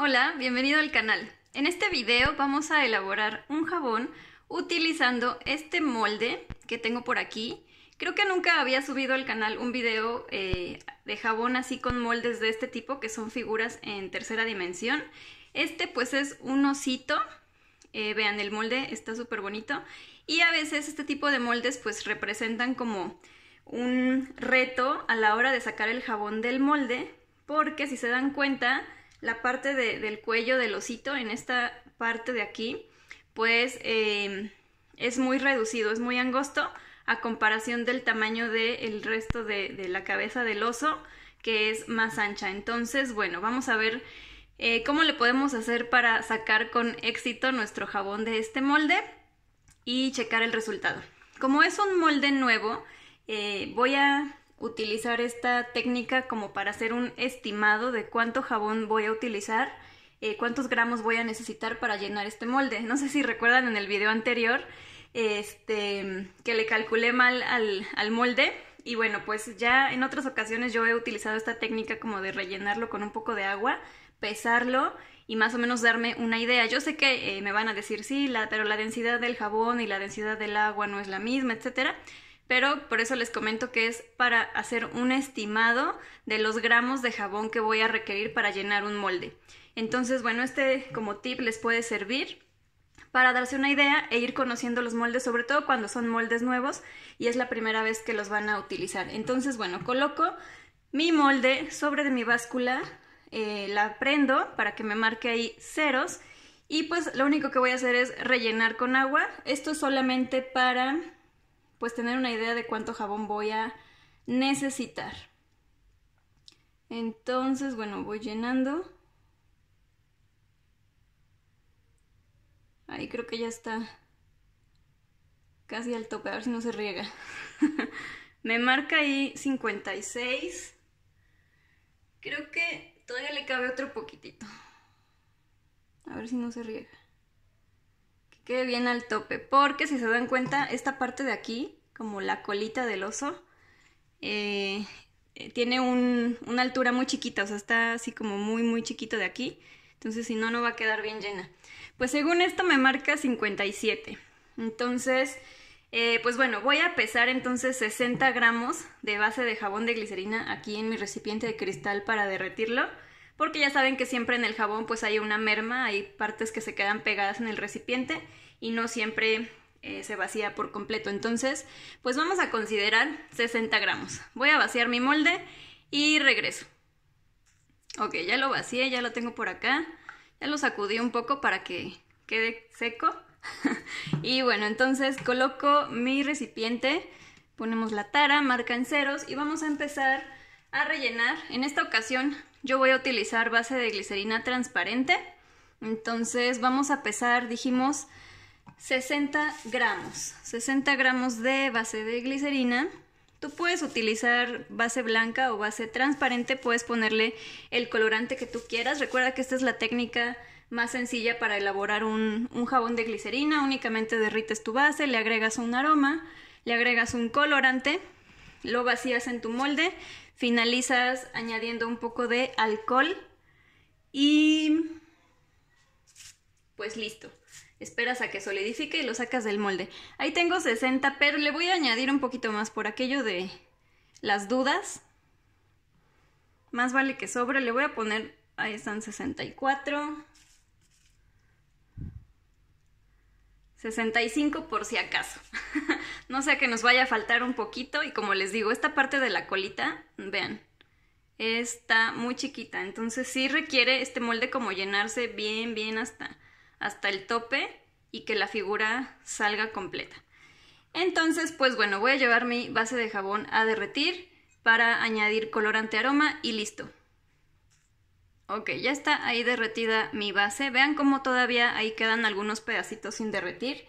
Hola, bienvenido al canal. En este video vamos a elaborar un jabón utilizando este molde que tengo por aquí. Creo que nunca había subido al canal un video eh, de jabón así con moldes de este tipo que son figuras en tercera dimensión. Este pues es un osito. Eh, vean, el molde está súper bonito. Y a veces este tipo de moldes pues representan como un reto a la hora de sacar el jabón del molde. Porque si se dan cuenta, la parte del cuello del osito, en esta parte de aquí, pues em, es muy reducido, es muy angosto a comparación del tamaño del resto de, la cabeza del oso, que es más ancha. Entonces, bueno, vamos a ver eh, cómo le podemos hacer para sacar con éxito nuestro jabón de este molde y checar el resultado. Como es un molde nuevo, eh, voy a utilizar esta técnica como para hacer un estimado de cuánto jabón voy a utilizar, eh, cuántos gramos voy a necesitar para llenar este molde. No sé si recuerdan en el video anterior este, que le calculé mal al, al molde y bueno, pues ya en otras ocasiones yo he utilizado esta técnica como de rellenarlo con un poco de agua, pesarlo y más o menos darme una idea. Yo sé que eh, me van a decir sí, la, pero la densidad del jabón y la densidad del agua no es la misma, etcétera pero por eso les comento que es para hacer un estimado de los gramos de jabón que voy a requerir para llenar un molde. Entonces, bueno, este como tip les puede servir para darse una idea e ir conociendo los moldes, sobre todo cuando son moldes nuevos y es la primera vez que los van a utilizar. Entonces, bueno, coloco mi molde sobre de mi báscula, eh, la prendo para que me marque ahí ceros y pues lo único que voy a hacer es rellenar con agua. Esto solamente para pues tener una idea de cuánto jabón voy a necesitar. Entonces, bueno, voy llenando. Ahí creo que ya está casi al tope, a ver si no se riega. Me marca ahí 56. Creo que todavía le cabe otro poquitito. A ver si no se riega quede bien al tope, porque si se dan cuenta, esta parte de aquí, como la colita del oso, eh, eh, tiene una altura muy chiquita, o sea, está así como muy, muy chiquito de aquí. Entonces, si no, no va a quedar bien llena. Pues según esto me marca 57. Entonces, eh, pues bueno, voy a pesar entonces 60 gramos de base de jabón de glicerina aquí en mi recipiente de cristal para derretirlo porque ya saben que siempre en el jabón pues hay una merma, hay partes que se quedan pegadas en el recipiente y no siempre eh, se vacía por completo. Entonces, pues vamos a considerar 60 gramos. Voy a vaciar mi molde y regreso. Ok, ya lo vacié, ya lo tengo por acá. Ya lo sacudí un poco para que quede seco. y bueno, entonces coloco mi recipiente, ponemos la tara, marca en ceros y vamos a empezar a rellenar. En esta ocasión yo voy a utilizar base de glicerina transparente. Entonces vamos a pesar, dijimos, 60 gramos. 60 gramos de base de glicerina. Tú puedes utilizar base blanca o base transparente, puedes ponerle el colorante que tú quieras. Recuerda que esta es la técnica más sencilla para elaborar un, un, jabón de glicerina. Únicamente derrites tu base, le agregas un aroma, le agregas un colorante, lo vacías en tu molde, finalizas añadiendo un poco de alcohol y pues listo. Esperas a que solidifique y lo sacas del molde. Ahí tengo 60, pero le voy a añadir un poquito más por aquello de las dudas. Más vale que sobre, le voy a poner, ahí están 64. 65 por si acaso. no sea que nos vaya a faltar un poquito y como les digo, esta parte de la colita, vean, está muy chiquita, entonces sí requiere este molde como llenarse bien, bien hasta, hasta el tope y que la figura salga completa. Entonces, pues bueno, voy a llevar mi base de jabón a derretir para añadir colorante aroma y listo. Ok, ya está ahí derretida mi base. Vean cómo todavía ahí quedan algunos pedacitos sin derretir.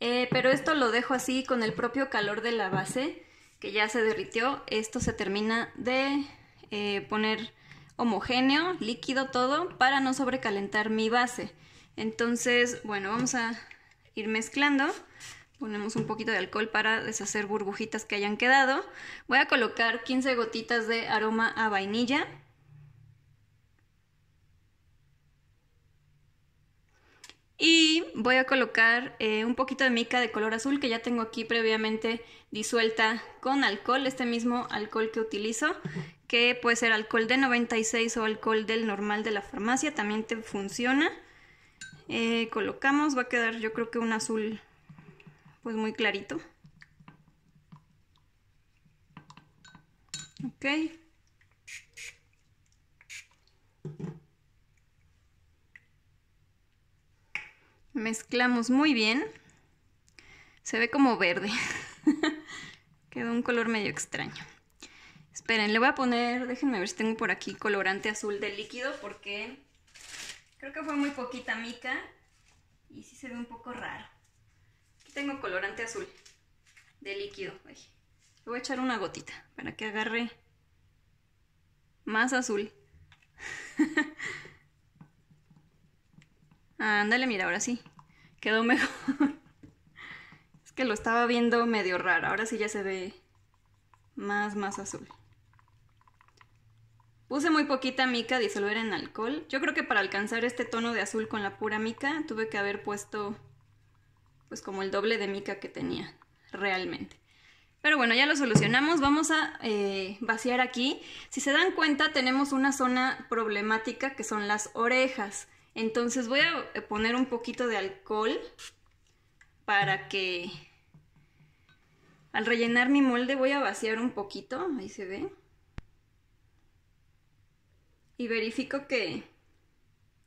Eh, pero esto lo dejo así con el propio calor de la base que ya se derritió. Esto se termina de eh, poner homogéneo, líquido todo, para no sobrecalentar mi base. Entonces, bueno, vamos a ir mezclando. Ponemos un poquito de alcohol para deshacer burbujitas que hayan quedado. Voy a colocar 15 gotitas de aroma a vainilla. Y voy a colocar eh, un poquito de mica de color azul que ya tengo aquí previamente disuelta con alcohol, este mismo alcohol que utilizo, que puede ser alcohol de 96 o alcohol del normal de la farmacia, también te funciona. Eh, colocamos, va a quedar yo creo que un azul pues muy clarito. Ok. Mezclamos muy bien. Se ve como verde. Quedó un color medio extraño. Esperen, le voy a poner, déjenme ver si tengo por aquí colorante azul de líquido porque creo que fue muy poquita mica y sí se ve un poco raro. Aquí tengo colorante azul de líquido. le voy a echar una gotita para que agarre más azul. Ándale, mira, ahora sí quedó mejor. es que lo estaba viendo medio raro. Ahora sí ya se ve más, más azul. Puse muy poquita mica disolver en alcohol. Yo creo que para alcanzar este tono de azul con la pura mica tuve que haber puesto pues como el doble de mica que tenía realmente. Pero bueno, ya lo solucionamos. Vamos a eh, vaciar aquí. Si se dan cuenta, tenemos una zona problemática que son las orejas. Entonces voy a eh, poner un poquito de alcohol para que al rellenar mi molde voy a vaciar un poquito, ahí se ve. Y verifico que,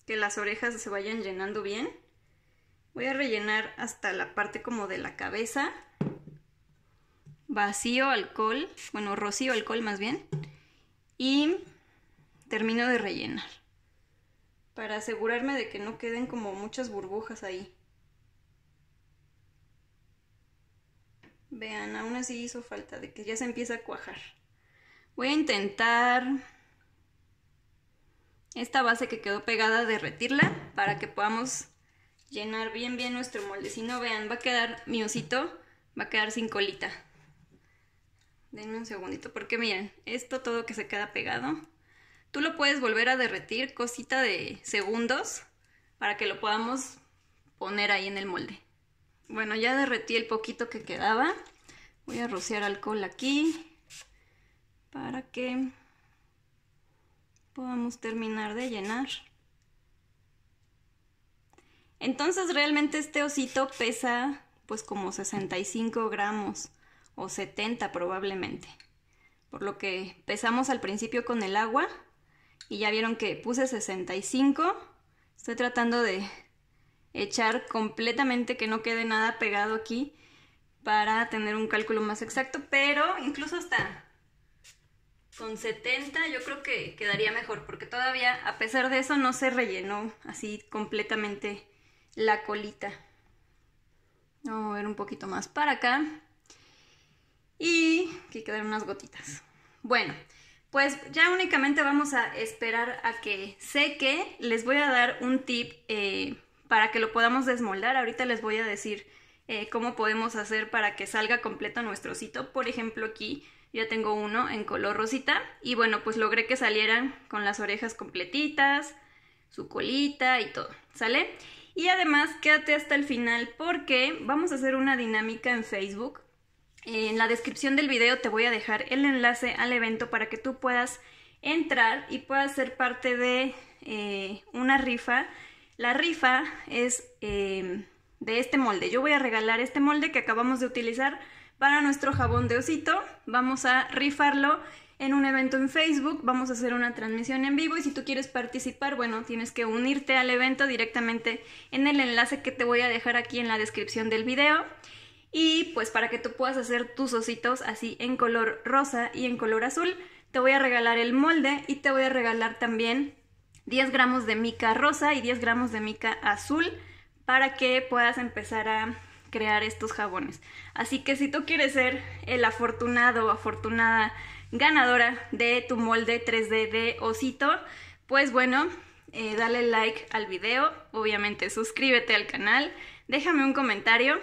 que las orejas se vayan llenando bien. Voy a rellenar hasta la parte como de la cabeza. Vacío alcohol, bueno, rocío alcohol más bien. Y termino de rellenar para asegurarme de que no queden como muchas burbujas ahí. Vean, aún así hizo falta de que ya se empieza a cuajar. Voy a intentar esta base que quedó pegada derretirla para que podamos llenar bien bien nuestro molde. Si no, vean, va a quedar mi osito, va a quedar sin colita. Denme un segundito, porque miren, esto todo que se queda pegado Tú lo puedes volver a derretir cosita de segundos para que lo podamos poner ahí en el molde. Bueno, ya derretí el poquito que quedaba. Voy a rociar alcohol aquí para que podamos terminar de llenar. Entonces realmente este osito pesa pues como 65 gramos o 70 probablemente. Por lo que pesamos al principio con el agua y ya vieron que puse 65. Estoy tratando de echar completamente que no quede nada pegado aquí para tener un cálculo más exacto, pero incluso hasta con 70 yo creo que quedaría mejor, porque todavía, a pesar de eso, no se rellenó así completamente la colita. Vamos a mover un poquito más para acá. Y aquí quedaron unas gotitas. Bueno, pues ya únicamente vamos a esperar a que seque. Les voy a dar un tip eh, para que lo podamos desmoldar. Ahorita les voy a decir eh, cómo podemos hacer para que salga completo nuestro osito. Por ejemplo, aquí ya tengo uno en color rosita. Y bueno, pues logré que salieran con las orejas completitas, su colita y todo. ¿Sale? Y además, quédate hasta el final porque vamos a hacer una dinámica en Facebook en la descripción del video te voy a dejar el enlace al evento para que tú puedas entrar y puedas ser parte de eh, una rifa. La rifa es em, de este molde. Yo voy a regalar este molde que acabamos de utilizar para nuestro jabón de osito. Vamos a rifarlo en un evento en Facebook, vamos a hacer una transmisión en vivo y si tú quieres participar, bueno, tienes que unirte al evento directamente en el enlace que te voy a dejar aquí en la descripción del video. Y pues para que tú puedas hacer tus ositos así en color rosa y en color azul, te voy a regalar el molde y te voy a regalar también 10 gramos de mica rosa y 10 gramos de mica azul para que puedas empezar a crear estos jabones. Así que si tú quieres ser el afortunado o afortunada ganadora de tu molde 3D de osito, pues bueno, eh, dale like al video, obviamente suscríbete al canal, déjame un comentario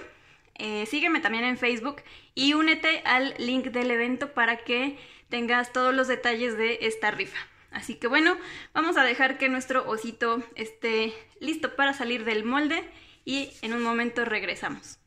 eh, sígueme también en Facebook y únete al link del evento para que tengas todos los detalles de esta rifa. Así que bueno, vamos a dejar que nuestro osito esté listo para salir del molde y en un momento regresamos.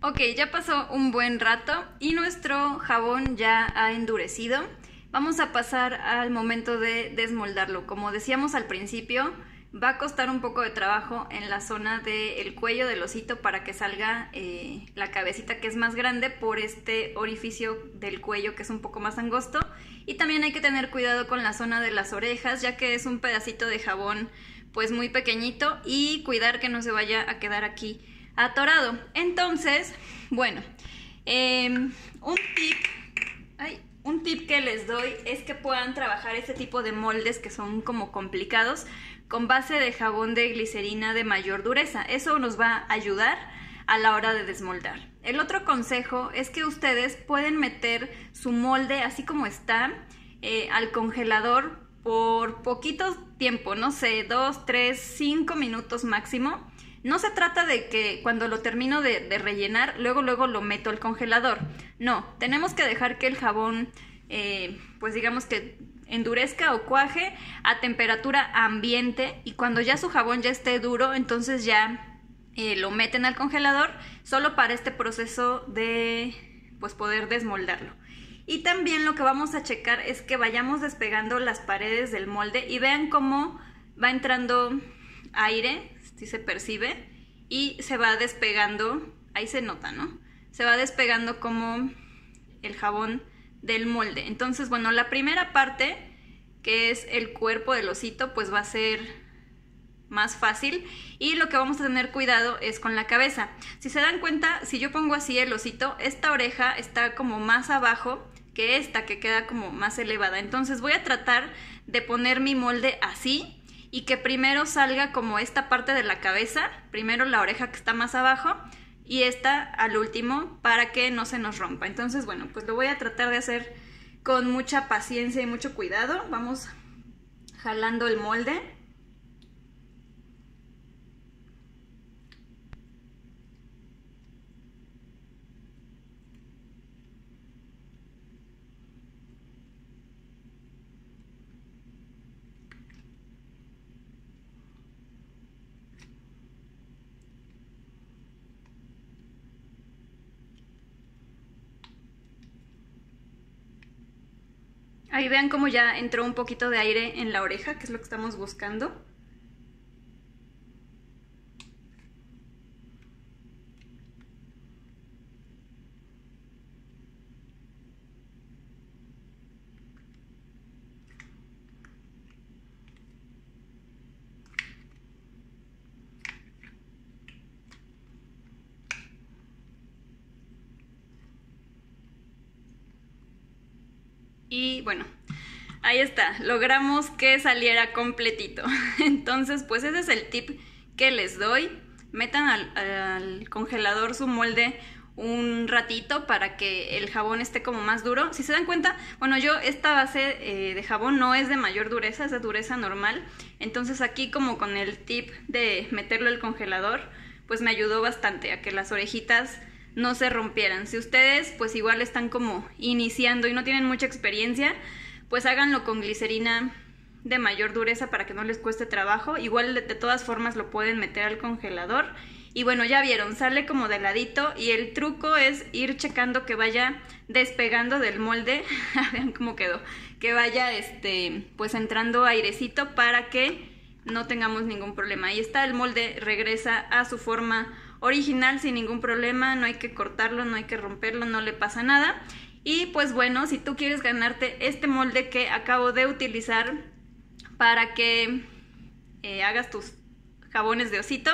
Ok, ya pasó un buen rato y nuestro jabón ya ha endurecido. Vamos a pasar al momento de desmoldarlo. Como decíamos al principio, Va a costar un poco de trabajo en la zona del cuello del osito para que salga eh, la cabecita que es más grande por este orificio del cuello que es un poco más angosto. Y también hay que tener cuidado con la zona de las orejas ya que es un pedacito de jabón pues muy pequeñito y cuidar que no se vaya a quedar aquí atorado. Entonces, bueno, em, un tip... un tip que les doy es que puedan trabajar este tipo de moldes que son como complicados con base de jabón de glicerina de mayor dureza. Eso nos va a ayudar a la hora de desmoldar. El otro consejo es que ustedes pueden meter su molde así como está eh, al congelador por poquito tiempo, no sé, 2, 3, 5 minutos máximo. No se trata de que cuando lo termino de, rellenar, luego, luego lo meto al congelador. No, tenemos que dejar que el jabón, eh, pues digamos que endurezca o cuaje a temperatura ambiente y cuando ya su jabón ya esté duro, entonces ya eh, lo meten al congelador solo para este proceso de pues poder desmoldarlo. Y también lo que vamos a checar es que vayamos despegando las paredes del molde y vean cómo va entrando aire, si se percibe, y se va despegando, ahí se nota, ¿no? Se va despegando como el jabón del molde. Entonces, bueno, la primera parte, que es el cuerpo del osito, pues va a ser más fácil y lo que vamos a tener cuidado es con la cabeza. Si se dan cuenta, si yo pongo así el osito, esta oreja está como más abajo que esta que queda como más elevada. Entonces voy a tratar de poner mi molde así y que primero salga como esta parte de la cabeza, primero la oreja que está más abajo y esta al último para que no se nos rompa. Entonces, bueno, pues lo voy a tratar de hacer con mucha paciencia y mucho cuidado. Vamos jalando el molde. Ahí vean cómo ya entró un poquito de aire en la oreja, que es lo que estamos buscando. Y bueno, ahí está, logramos que saliera completito. Entonces, pues ese es el tip que les doy. Metan al, congelador su molde un ratito para que el jabón esté como más duro. Si se dan cuenta, bueno, yo esta base eh, de jabón no es de mayor dureza, es de dureza normal. Entonces aquí como con el tip de meterlo al congelador, pues me ayudó bastante a que las orejitas no se rompieran. Si ustedes pues igual están como iniciando y no tienen mucha experiencia, pues háganlo con glicerina de mayor dureza para que no les cueste trabajo. Igual de, todas formas lo pueden meter al congelador. Y bueno, ya vieron, sale como de ladito y el truco es ir checando que vaya despegando del molde, ah, vean cómo quedó, que vaya este pues entrando airecito para que no tengamos ningún problema. Ahí está el molde, regresa a su forma original sin ningún problema, no hay que cortarlo, no hay que romperlo, no le pasa nada. Y pues bueno, si tú quieres ganarte este molde que acabo de utilizar para que eh, hagas tus jabones de osito,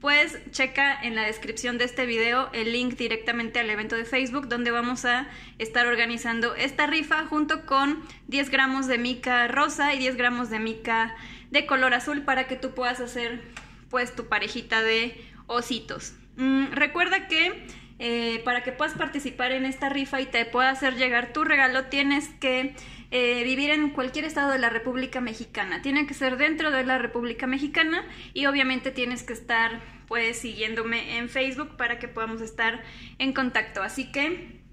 pues checa en la descripción de este video el link directamente al evento de Facebook donde vamos a estar organizando esta rifa junto con 10 gramos de mica rosa y 10 gramos de mica de color azul para que tú puedas hacer pues tu parejita de Ositos. Mm, recuerda que eh, para que puedas participar en esta rifa y te pueda hacer llegar tu regalo, tienes que eh, vivir en cualquier estado de la República Mexicana. Tiene que ser dentro de la República Mexicana y obviamente tienes que estar pues siguiéndome en Facebook para que podamos estar en contacto. Así que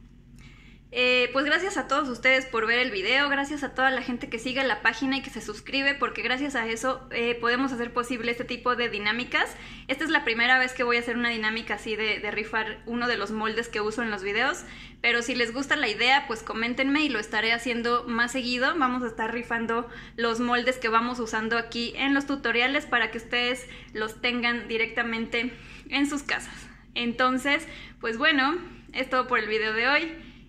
eh, pues gracias a todos ustedes por ver el video, gracias a toda la gente que sigue la página y que se suscribe, porque gracias a eso eh, podemos hacer posible este tipo de dinámicas. Esta es la primera vez que voy a hacer una dinámica así de, de rifar uno de los moldes que uso en los videos, pero si les gusta la idea, pues coméntenme y lo estaré haciendo más seguido. Vamos a estar rifando los moldes que vamos usando aquí en los tutoriales para que ustedes los tengan directamente en sus casas. Entonces, pues bueno, es todo por el video de hoy.